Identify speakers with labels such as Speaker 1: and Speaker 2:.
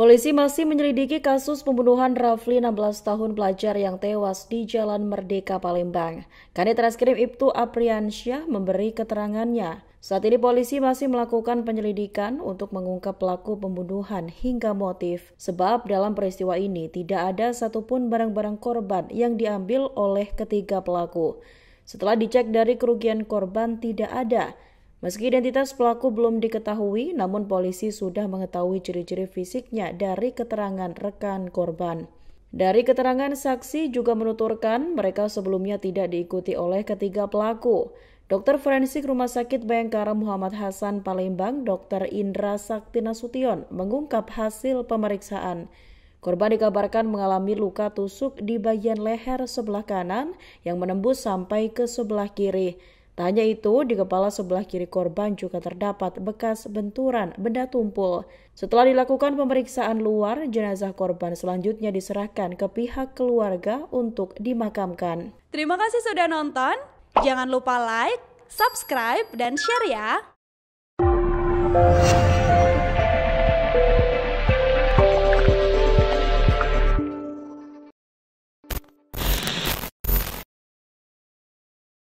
Speaker 1: Polisi masih menyelidiki kasus pembunuhan Rafli 16 tahun pelajar yang tewas di Jalan Merdeka Palembang. Kanit Reskrim Ibtu Apriansyah memberi keterangannya. Saat ini polisi masih melakukan penyelidikan untuk mengungkap pelaku pembunuhan hingga motif. Sebab dalam peristiwa ini tidak ada satupun barang-barang korban yang diambil oleh ketiga pelaku. Setelah dicek dari kerugian korban tidak ada, Meski identitas pelaku belum diketahui, namun polisi sudah mengetahui ciri-ciri fisiknya dari keterangan rekan korban. Dari keterangan saksi juga menuturkan mereka sebelumnya tidak diikuti oleh ketiga pelaku. Dokter forensik Rumah Sakit Bayangkara Muhammad Hasan Palembang, Dr. Indra Sakti Nasution mengungkap hasil pemeriksaan. Korban dikabarkan mengalami luka tusuk di bagian leher sebelah kanan yang menembus sampai ke sebelah kiri. Tak hanya itu, di kepala sebelah kiri korban juga terdapat bekas benturan benda tumpul. Setelah dilakukan pemeriksaan luar, jenazah korban selanjutnya diserahkan ke pihak keluarga untuk dimakamkan.
Speaker 2: Terima kasih sudah nonton. Jangan lupa like, subscribe, dan share ya.